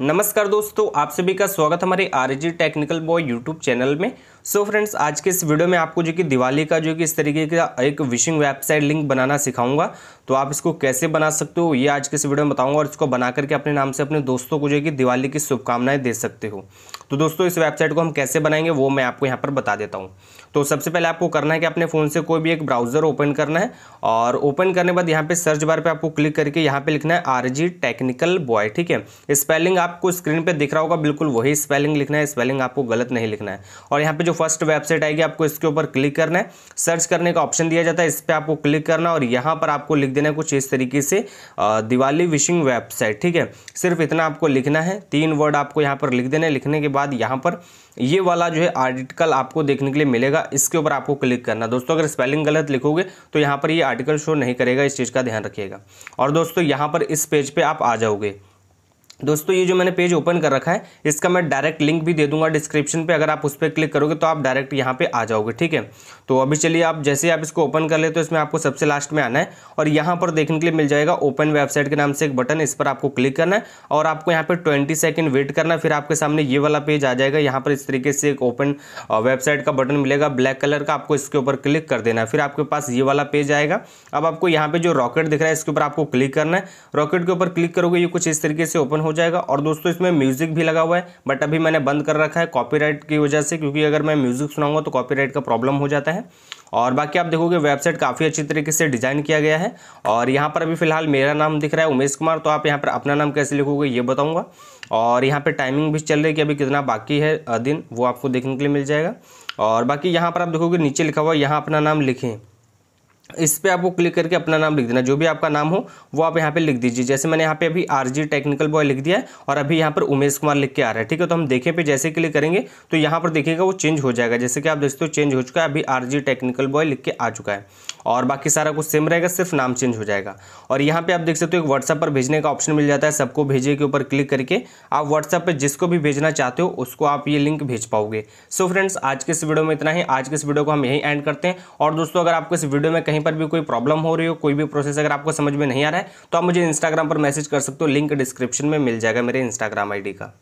नमस्कार दोस्तों आप सभी का स्वागत हमारे R technical boy YouTube channel में सो so फ्रेंड्स आज के इस वीडियो में आपको जो कि दिवाली का जो कि इस तरीके का एक विशिंग वेबसाइट लिंक बनाना सिखाऊंगा तो आप इसको कैसे बना सकते हो ये आज के इस वीडियो में बताऊंगा और इसको बना करके अपने नाम से अपने दोस्तों को जो कि दिवाली की शुभकामनाएं दे सकते हो तो दोस्तों इस वेबसाइट को हम कैसे बनाएंगे वो मैं आपको यहाँ पर बता देता हूँ तो सबसे पहले आपको करना है कि अपने फ़ोन से कोई भी एक ब्राउज़र ओपन करना है और ओपन करने बाद यहाँ पर सर्च बार पे आपको क्लिक करके यहाँ पर लिखना है आर जी टेक्निकल बॉय ठीक है स्पेलिंग आपको स्क्रीन पर दिख रहा होगा बिल्कुल वही स्पेलिंग लिखना है स्पेलिंग आपको गलत नहीं लिखना है और यहाँ पर जो फर्स्ट वेबसाइट आएगी आपको इसके ऊपर क्लिक करना है सर्च करने का ऑप्शन दिया जाता है इस पर आपको क्लिक करना और यहाँ पर आपको लिख देना है कुछ इस तरीके से दिवाली विशिंग वेबसाइट ठीक है सिर्फ इतना आपको लिखना है तीन वर्ड आपको यहाँ पर लिख देना है लिखने के बाद यहाँ पर ये वाला जो है आर्टिकल आपको देखने के लिए मिलेगा इसके ऊपर आपको क्लिक करना दोस्तों अगर स्पेलिंग गलत लिखोगे तो यहाँ पर ये आर्टिकल शो नहीं करेगा इस चीज़ का ध्यान रखिएगा और दोस्तों यहाँ पर इस पेज पे आप आ जाओगे दोस्तों ये जो मैंने पेज ओपन कर रखा है इसका मैं डायरेक्ट लिंक भी दे दूंगा डिस्क्रिप्शन पे अगर आप उस पर क्लिक करोगे तो आप डायरेक्ट यहाँ पे आ जाओगे ठीक है तो अभी चलिए आप जैसे आप इसको ओपन कर ले तो इसमें आपको सबसे लास्ट में आना है और यहाँ पर देखने के लिए मिल जाएगा ओपन वेबसाइट के नाम से एक बटन इस पर आपको क्लिक करना है और आपको यहाँ पर ट्वेंटी सेकेंड वेट करना है फिर आपके सामने ये वाला पेज आ जाएगा यहाँ पर इस तरीके से एक ओपन वेबसाइट का बटन मिलेगा ब्लैक कलर का आपको इसके ऊपर क्लिक कर देना है फिर आपके पास ये वाला पेज आएगा अब आपको यहाँ पर जो रॉकेट दिख रहा है इसके ऊपर आपको क्लिक करना है रॉकेट के ऊपर क्लिक करोगे ये कुछ इस तरीके से ओपन हो जाएगा और दोस्तों इसमें म्यूज़िक भी लगा हुआ है बट अभी मैंने बंद कर रखा है कॉपीराइट की वजह से क्योंकि अगर मैं म्यूज़िक सुनाऊंगा तो कॉपीराइट का प्रॉब्लम हो जाता है और बाकी आप देखोगे वेबसाइट काफ़ी अच्छी तरीके से डिज़ाइन किया गया है और यहाँ पर अभी फिलहाल मेरा नाम दिख रहा है उमेश कुमार तो आप यहाँ पर अपना नाम कैसे लिखोगे ये बताऊँगा और यहाँ पर टाइमिंग भी चल रही है कि अभी कितना बाकी है दिन वो आपको देखने के लिए मिल जाएगा और बाकी यहाँ पर आप देखोगे नीचे लिखा हुआ यहाँ अपना नाम लिखें इस पर आपको क्लिक करके अपना नाम लिख देना जो भी आपका नाम हो वो आप यहाँ पे लिख दीजिए जैसे मैंने यहाँ पे अभी आरजी टेक्निकल बॉय लिख दिया है और अभी यहाँ पर उमेश कुमार लिख के आ रहा है ठीक है तो हम देखें पे जैसे क्लिक करेंगे तो यहाँ पर देखिएगा वो चेंज हो जाएगा जैसे कि आप देखते हो चेंज हो चुका है अभी आर टेक्निकल बॉय लिख के आ चुका है और बाकी सारा कुछ सेम रहेगा सिर्फ नाम चेंज हो जाएगा और यहाँ पे आप देख सकते हो एक व्हाट्सएप पर भेजने का ऑप्शन मिल जाता है सबको भेजे के ऊपर क्लिक करके आप व्हाट्सएप पर जिसको भी भेजना चाहते हो उसको आप ये लिंक भेज पाओगे सो so फ्रेंड्स आज के इस वीडियो में इतना ही आज के इस वीडियो को हम यहीं एंड करते हैं और दोस्तों अगर आपको इस वीडियो में कहीं पर भी कोई प्रॉब्लम हो रही हो कोई भी प्रोसेस अगर आपको समझ में नहीं आ रहा है तो आप मुझे इंस्टाग्राम पर मैसेज कर सकते हो लिंक डिस्क्रिप्शन में मिल जाएगा मेरे इंस्टाग्राम आई का